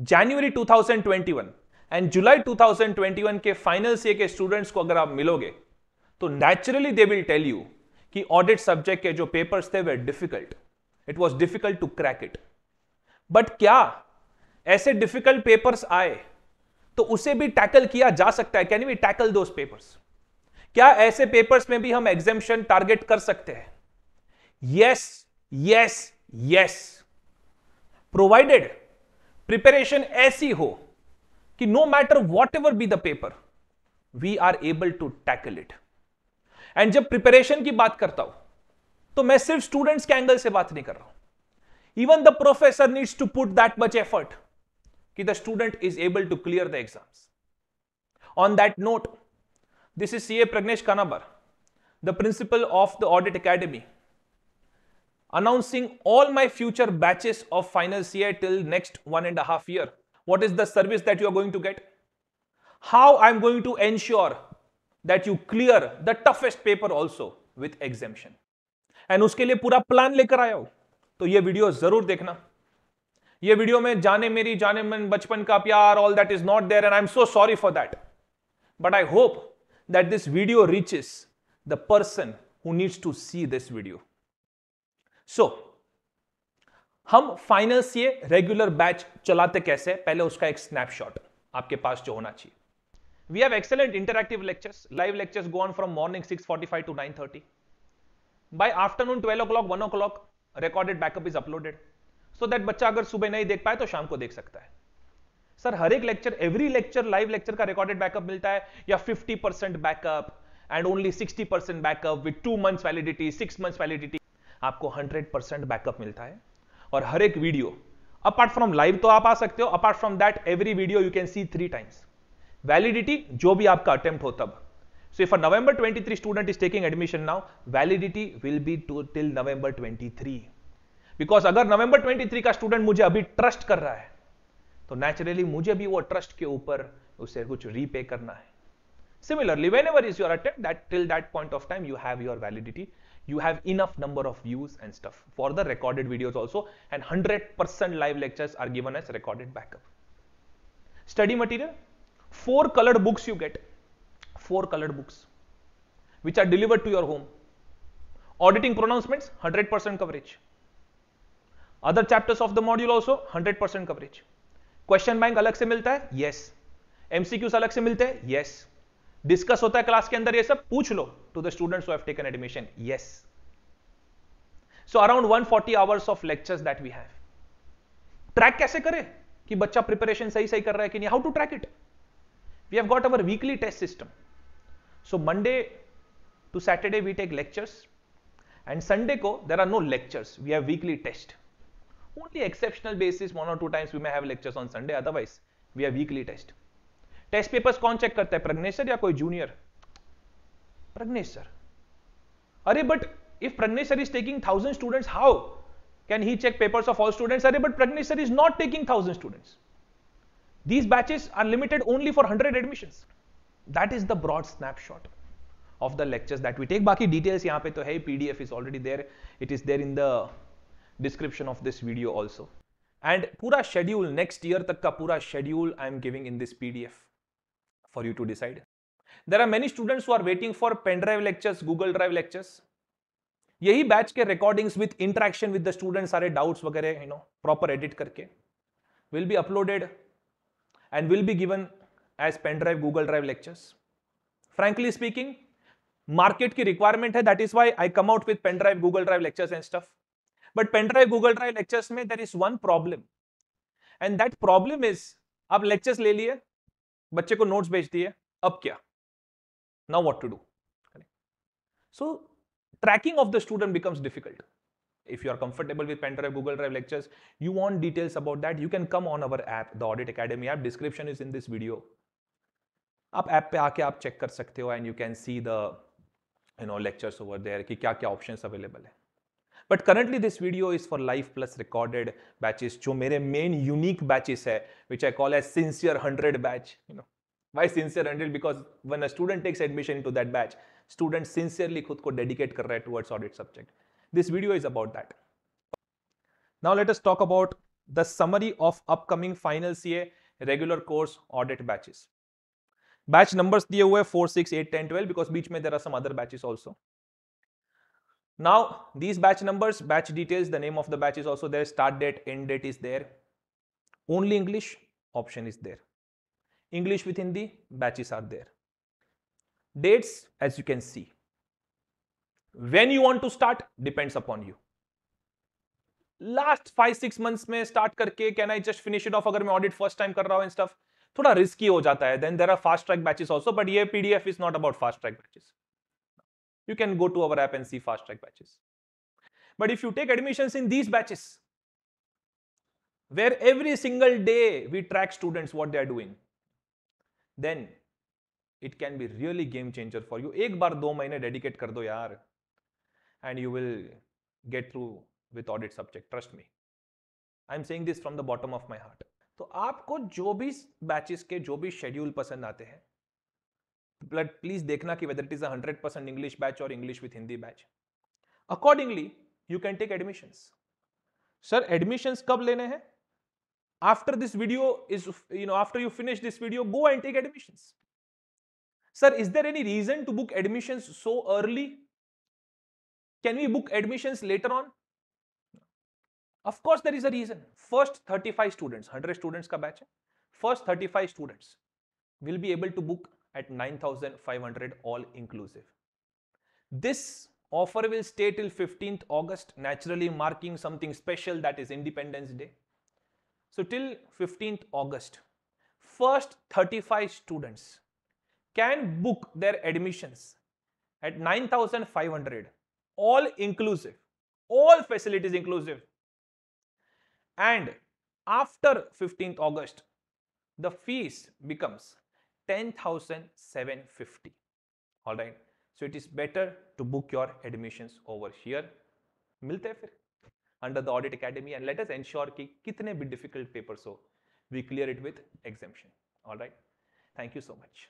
जनवरी 2021 and जुलाई 2021 के final year के students को अगर आप मिलोगे तो naturally they will tell you कि ऑडिट सब्जेक्ट के जो पेपर्स थे वे difficult it was difficult to crack it but क्या ऐसे डिफिकल्ट पेपर्स आए तो उसे भी टैकल किया जा सकता है can we tackle those papers क्या ऐसे पेपर्स में भी हम एग्जेम्पन टारगेट कर सकते हैं yes yes yes provided preparation ऐसी हो कि no matter whatever be the paper we are able to tackle it and जब प्रिपरेशन की बात करता हूं तो मैं सिर्फ स्टूडेंट्स के एंगल से बात नहीं कर रहा हूं even the professor needs to put that much effort कि the student is able to clear the exams on that note this is C A Pragnesh Kanabar the principal of the Audit Academy announcing all my future batches of final CI till next one and a half year. What is the service that you are going to get? How I'm going to ensure that you clear the toughest paper also with exemption. And uske liye pura plan lekar aya ho. To ye video zarur dekhna. Ye video mein jaane meri jaane man bachpan ka pyar all that is not there and I'm so sorry for that. But I hope that this video reaches the person who needs to see this video. So so, हम final से regular batch चलाते कैसे पहले उसका एक snapshot आपके पास जो होना चाहिए we have we have excellent interactive lectures live lectures go on from morning 6:45 to afternoon twelve o'clock one o'clock recorded backup is uploaded so that बच्चा अगर सुबह नहीं देख पाए तो शाम को देख सकता है सर हर एक lecture every lecture live lecture का रिकॉर्डेड बैकअप मिलता है या 50% backup and only 60% backup with two months validity six months validity आपको 100 परसेंट बैकअप मिलता है और हर एक वीडियो अपार्ट फ्रॉम लाइव तो आप आ सकते हो apart from that every video you can see three times validity जो भी आपका अटेम्प्ट हो तब so if a november 23 student is taking admission now validity will be to, till november 23 because अगर नवंबर 23 का स्टूडेंट मुझे अभी ट्रस्ट कर रहा है तो नेचुरली मुझे भी वो ट्रस्ट के ऊपर उसे कुछ रीपे करना है similarly whenever is your attempt that till that point of time you have your validity you have enough number of views and stuff for the recorded videos also and 100% live lectures are given as recorded backup. Study material, four colored books you get, four colored books which are delivered to your home. Auditing pronouncements, 100% coverage. Other chapters of the module also 100% coverage. Question bank अलग se milta hai? Yes. MCQs अलग se milte hai? Yes. Discuss होता है class के अंदर ये सब पूछ लो to the students who have taken admission yes so around 140 hours of lectures that we have track कैसे करें कि बच्चा प्रिपरेशन सही सही कर रहा है कि नहीं how to track it we have got our weekly test system so Monday to Saturday we take lectures and Sunday को there are no lectures we have weekly test only exceptional basis one और two times we may have lectures on Sunday otherwise we have weekly test test papers कौन check करता है प्रग्नेश्वर या कोई junior Pragnesh sir अरे but if Pragneshwar is taking thousand students how can he check papers of all students अरे but Pragneshwar is not taking thousand students these batches are limited only for hundred admission that is the broad snapshot of the lectures that we take बाकी details यहां पे तो है PDF is already there it is there in the description of this video also and पूरा schedule next year तक का पूरा schedule I am giving in this PDF for you to decide. There are many students who are waiting for pen drive lectures, Google Drive lectures. यही batch के recordings with interaction with the student सारे doubts वगैरह you know proper edit करके will be uploaded and will be given as pen drive Google Drive lectures frankly speaking market की requirement है that is why I come out with pen drive Google Drive lectures and stuff but pen drive Google Drive lectures में there is one problem and that problem is आप lectures ले लिए बच्चे को notes भेज दिए अब क्या now what to do so tracking of the student becomes difficult if you are comfortable with pendrive google drive lectures you want details about that you can come on our app the audit academy app description is in this video आप app पे आके आप check कर सकते हो and you can see the you know lectures over there कि क्या क्या ऑप्शंस अवेलेबल है but currently this video is for live plus recorded batches जो मेरे मेन यूनिक बैचेस है which I call as sincere hundred batch you know why sincere hundred because one a student takes admission to that batch student sincerely खुद को dedicate कर रहा है towards audit subject this video is about that now let us talk about the summary of upcoming final CA regular course audit batches. Batch numbers दिए हुए 4, 6, 8, 10, 12 because बीच में there are some other batches also. Now, these batch numbers, batch details, the name of the batch is also there, start date, end date is there. Only English option is there. English within the batches are there. Dates, as you can see. When you want to start, depends upon you. Last 5-6 months, may start karke, can I just finish it off? If I audit first time kar raha and stuff, it's risky. Ho jata hai. Then there are fast track batches also, but this PDF is not about fast track batches. you can go to our app and see fast track batches. But if you take admissions in these batches, where every single day we track students what they are doing, then it can be really game changer for you. ek bar दो mahine dedicate kar do yaar and you will get through with audit subject. Trust me. i am saying this from the bottom of my heart. तो आपको जो भी batches के जो भी schedule पसंद आते हैं बट प्लीज देखना कि whether it is hundred percent English batch और English with Hindi batch accordingly you can take admissions sir admissions कब लेने हैं after this video is you know after you finish this video go and take admissions sir is there any reason to book admissions so early can we book admissions later on of course there is a reason first thirty five students hundred students का batch है first thirty five students will be able to at 9500 all inclusive. This offer will stay till 15th August, naturally marking something special that is Independence Day. So till 15th August, first 35 students can book their admissions at 9500 all inclusive, all facilities inclusive. And after 15th August, the fees becomes 10,750. All right. So it is better to book your admissions over here. Under the Audit Academy and let us ensure ki kitne bhi difficult papers so we clear it with exemption. All right. Thank you so much.